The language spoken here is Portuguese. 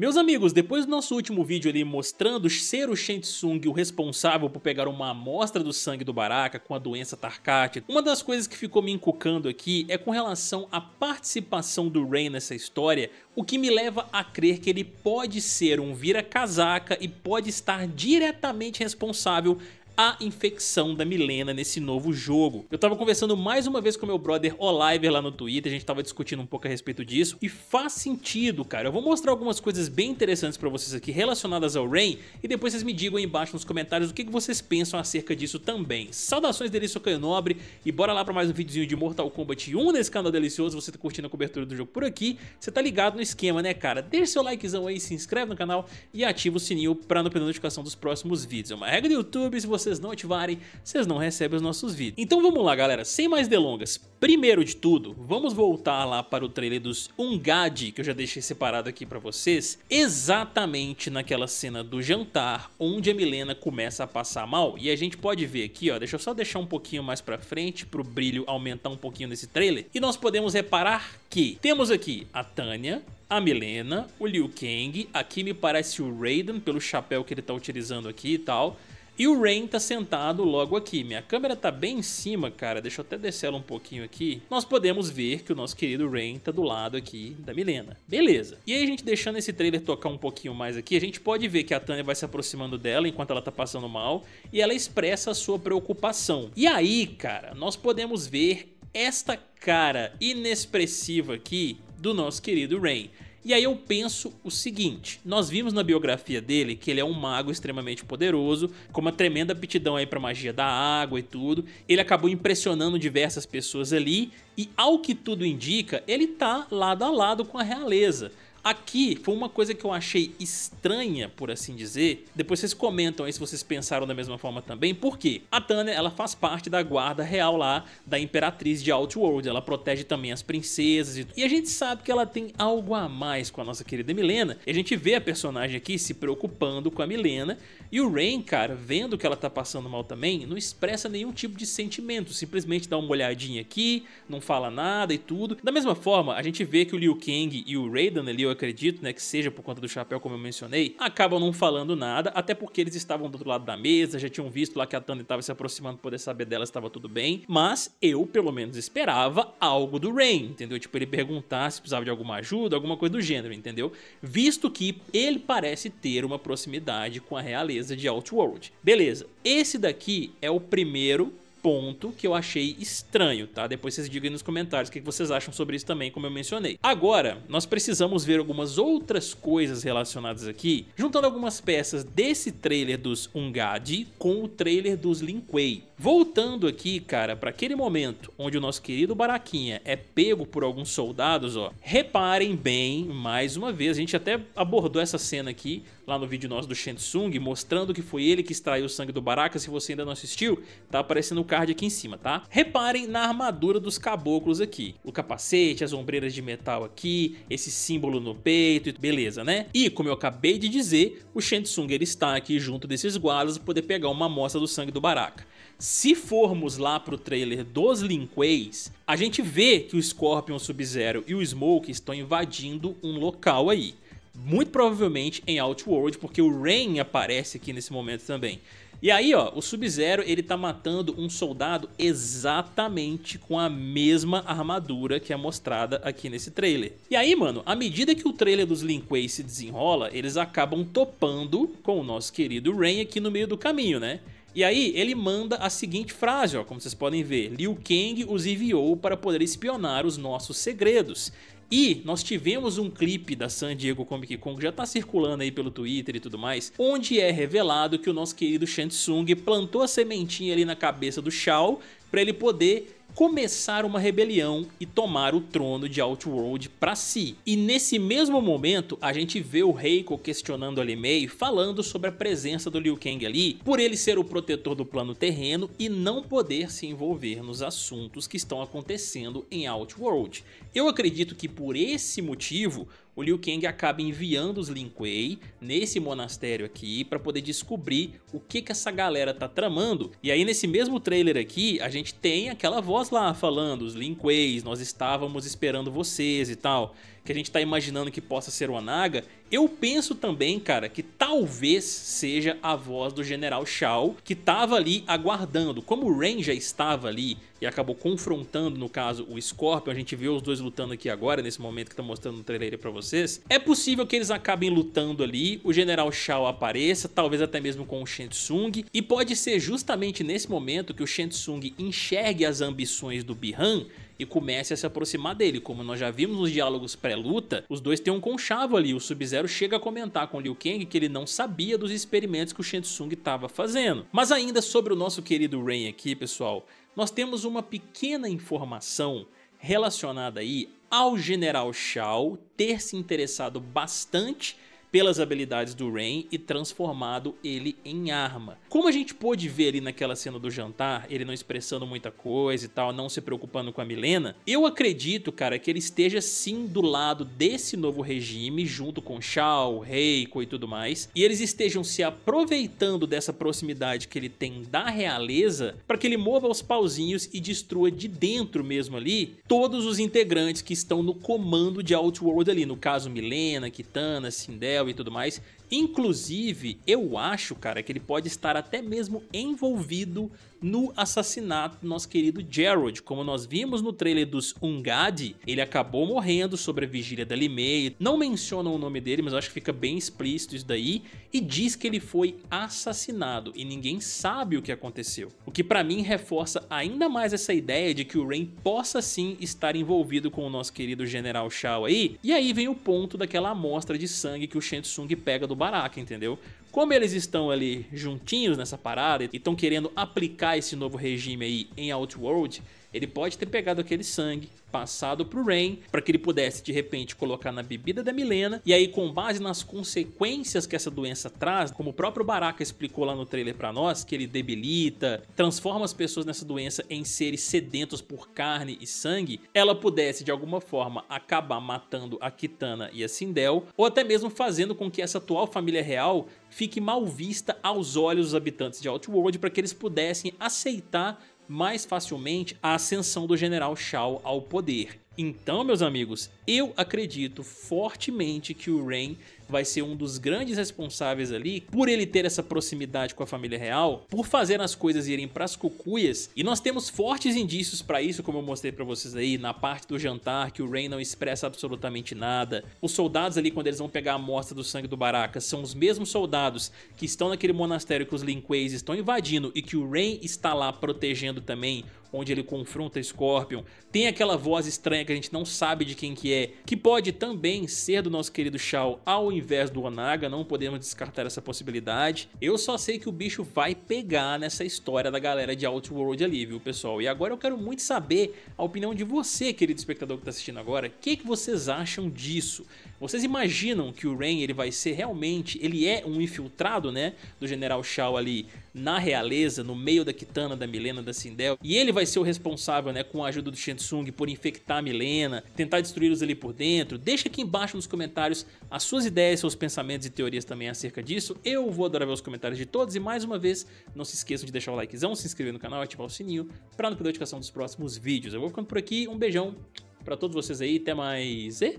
Meus amigos, depois do nosso último vídeo ali mostrando ser o Shensung o responsável por pegar uma amostra do sangue do Baraka com a doença Tarkat, uma das coisas que ficou me encucando aqui é com relação à participação do Rei nessa história, o que me leva a crer que ele pode ser um vira-casaca e pode estar diretamente responsável a infecção da Milena nesse novo jogo. Eu tava conversando mais uma vez com meu brother Oliver lá no Twitter, a gente tava discutindo um pouco a respeito disso e faz sentido, cara. Eu vou mostrar algumas coisas bem interessantes para vocês aqui relacionadas ao Rain e depois vocês me digam aí embaixo nos comentários o que, vocês pensam acerca disso também. Saudações delícia Caio Nobre e bora lá para mais um videozinho de Mortal Kombat 1 nesse canal delicioso. Você tá curtindo a cobertura do jogo por aqui, você tá ligado no esquema, né, cara? Deixa seu likezão aí, se inscreve no canal e ativa o sininho para não perder notificação dos próximos vídeos. É uma regra do YouTube, se você vocês não ativarem, vocês não recebem os nossos vídeos. Então vamos lá, galera, sem mais delongas. Primeiro de tudo, vamos voltar lá para o trailer dos Ungad, que eu já deixei separado aqui para vocês, exatamente naquela cena do jantar onde a Milena começa a passar mal. E a gente pode ver aqui, ó, deixa eu só deixar um pouquinho mais para frente para o brilho aumentar um pouquinho nesse trailer. E nós podemos reparar que temos aqui a Tânia, a Milena, o Liu Kang, aqui me parece o Raiden pelo chapéu que ele tá utilizando aqui e tal. E o Rain tá sentado logo aqui. Minha câmera tá bem em cima, cara. Deixa eu até descer ela um pouquinho aqui. Nós podemos ver que o nosso querido Rain tá do lado aqui da Milena. Beleza. E aí a gente deixando esse trailer tocar um pouquinho mais aqui, a gente pode ver que a Tânia vai se aproximando dela enquanto ela tá passando mal e ela expressa a sua preocupação. E aí, cara, nós podemos ver esta cara inexpressiva aqui do nosso querido Rain. E aí eu penso o seguinte: nós vimos na biografia dele que ele é um mago extremamente poderoso, com uma tremenda aptidão aí para magia da água e tudo. Ele acabou impressionando diversas pessoas ali e ao que tudo indica, ele tá lado a lado com a realeza. Aqui foi uma coisa que eu achei estranha, por assim dizer. Depois vocês comentam aí se vocês pensaram da mesma forma também. Por quê? A Tânia, ela faz parte da guarda real lá da Imperatriz de Outworld. Ela protege também as princesas e, e a gente sabe que ela tem algo a mais com a nossa querida Milena. E a gente vê a personagem aqui se preocupando com a Milena. E o Rain, cara, vendo que ela tá passando mal também, não expressa nenhum tipo de sentimento. Simplesmente dá uma olhadinha aqui, não fala nada e tudo. Da mesma forma, a gente vê que o Liu Kang e o Raiden ali eu acredito, né, que seja por conta do chapéu, como eu mencionei, acabam não falando nada, até porque eles estavam do outro lado da mesa, já tinham visto lá que a Thunder estava se aproximando para poder saber dela se estava tudo bem, mas eu, pelo menos, esperava algo do Rain, entendeu? Tipo, ele perguntar se precisava de alguma ajuda, alguma coisa do gênero, entendeu? Visto que ele parece ter uma proximidade com a realeza de Outworld. Beleza, esse daqui é o primeiro ponto que eu achei estranho, tá? Depois vocês digam aí nos comentários o que vocês acham sobre isso também, como eu mencionei. Agora, nós precisamos ver algumas outras coisas relacionadas aqui, juntando algumas peças desse trailer dos Ungadi com o trailer dos Lin Kuei. Voltando aqui, cara, para aquele momento onde o nosso querido Baraquinha é pego por alguns soldados, ó. Reparem bem, mais uma vez, a gente até abordou essa cena aqui lá no vídeo nosso do Shensung, mostrando que foi ele que extraiu o sangue do Baraka. Se você ainda não assistiu, tá aparecendo o card aqui em cima, tá? Reparem na armadura dos caboclos aqui. O capacete, as ombreiras de metal aqui, esse símbolo no peito, beleza, né? E como eu acabei de dizer, o Shensung ele está aqui junto desses guardas para poder pegar uma amostra do sangue do Baraka. Se formos lá pro trailer dos Linkways, a gente vê que o Scorpion, Sub-Zero e o Smoke estão invadindo um local aí. Muito provavelmente em Outworld, porque o Rain aparece aqui nesse momento também. E aí, ó, o Sub-Zero, ele tá matando um soldado exatamente com a mesma armadura que é mostrada aqui nesse trailer. E aí, mano, à medida que o trailer dos Linkway se desenrola, eles acabam topando com o nosso querido Rain aqui no meio do caminho, né? E aí ele manda a seguinte frase, ó, como vocês podem ver: Liu Kang os enviou para poder espionar os nossos segredos. E nós tivemos um clipe da San Diego Comic Con que já tá circulando aí pelo Twitter e tudo mais, onde é revelado que o nosso querido Tsung plantou a sementinha ali na cabeça do Shao para ele poder começar uma rebelião e tomar o trono de Outworld para si. E nesse mesmo momento, a gente vê o Reiko questionando ali meio, falando sobre a presença do Liu Kang ali, por ele ser o protetor do plano terreno e não poder se envolver nos assuntos que estão acontecendo em Outworld. Eu acredito que por esse motivo, o Liu Kang acaba enviando os Lin Kuei nesse monastério aqui para poder descobrir o que que essa galera tá tramando. E aí nesse mesmo trailer aqui, a gente tem aquela voz lá falando, os Lin Kueis, nós estávamos esperando vocês e tal que a gente está imaginando que possa ser o Anaga, eu penso também, cara, que talvez seja a voz do General Shao, que estava ali aguardando. Como o Ren já estava ali e acabou confrontando, no caso, o Scorpion, a gente vê os dois lutando aqui agora, nesse momento que tá mostrando no trailer para vocês, é possível que eles acabem lutando ali, o General Shao apareça, talvez até mesmo com o Shensung, e pode ser justamente nesse momento que o Shensung enxergue as ambições do Bihan e comece a se aproximar dele. Como nós já vimos nos diálogos pré-luta, os dois têm um conchavo ali. O Sub-Zero chega a comentar com Liu Kang que ele não sabia dos experimentos que o Shensung estava fazendo. Mas ainda sobre o nosso querido Rain aqui, pessoal, nós temos uma pequena informação relacionada aí ao General Shao ter se interessado bastante pelas habilidades do Rain e transformado ele em arma. Como a gente pôde ver ali naquela cena do jantar, ele não expressando muita coisa e tal, não se preocupando com a Milena, eu acredito, cara, que ele esteja sim do lado desse novo regime, junto com Shao, Reiko e tudo mais, e eles estejam se aproveitando dessa proximidade que ele tem da realeza para que ele mova os pauzinhos e destrua de dentro mesmo ali todos os integrantes que estão no comando de Outworld ali, no caso Milena, Kitana, Sindel, e tudo mais. Inclusive, eu acho, cara, que ele pode estar até mesmo envolvido no assassinato do nosso querido Gerald. Como nós vimos no trailer dos Ungadi, ele acabou morrendo sobre a vigília da Limei. Não mencionam o nome dele, mas acho que fica bem explícito isso daí. E diz que ele foi assassinado e ninguém sabe o que aconteceu. O que para mim reforça ainda mais essa ideia de que o Rain possa sim estar envolvido com o nosso querido General Shao aí. E aí vem o ponto daquela amostra de sangue que o Shensung pega do Baraka, entendeu? Como eles estão ali juntinhos nessa parada e estão querendo aplicar esse novo regime aí em Outworld, ele pode ter pegado aquele sangue, passado pro Rain, para que ele pudesse de repente colocar na bebida da Milena, e aí com base nas consequências que essa doença traz, como o próprio Baraka explicou lá no trailer para nós, que ele debilita, transforma as pessoas nessa doença em seres sedentos por carne e sangue, ela pudesse de alguma forma acabar matando a Kitana e a Sindel, ou até mesmo fazendo com que essa atual família real fique mal vista aos olhos dos habitantes de Outworld para que eles pudessem aceitar mais facilmente a ascensão do general Shao ao poder. Então, meus amigos, eu acredito fortemente que o Rain vai ser um dos grandes responsáveis ali por ele ter essa proximidade com a família real, por fazer as coisas irem para as cucuias. E nós temos fortes indícios para isso, como eu mostrei para vocês aí na parte do jantar, que o Rain não expressa absolutamente nada. Os soldados ali quando eles vão pegar a amostra do sangue do Baraka são os mesmos soldados que estão naquele monastério que os Linquays estão invadindo e que o Rain está lá protegendo também, onde ele confronta Scorpion. Tem aquela voz estranha que a gente não sabe de quem que é que pode também ser do nosso querido Shao ao invés do Onaga, não podemos descartar essa possibilidade. Eu só sei que o bicho vai pegar nessa história da galera de Outworld ali, viu pessoal? E agora eu quero muito saber a opinião de você, querido espectador que está assistindo agora, o que, que vocês acham disso? Vocês imaginam que o Ren ele vai ser realmente, ele é um infiltrado, né, do General Shao ali na realeza, no meio da Kitana, da Milena, da Sindel, e ele vai ser o responsável, né, com a ajuda do Shensung por infectar a Milena, tentar destruí-los ali por dentro. Deixa aqui embaixo nos comentários as suas ideias, seus pensamentos e teorias também acerca disso. Eu vou adorar ver os comentários de todos e mais uma vez, não se esqueçam de deixar o likezão, se inscrever no canal e ativar o sininho para não perder a notificação dos próximos vídeos. Eu vou ficando por aqui, um beijão para todos vocês aí, até mais e...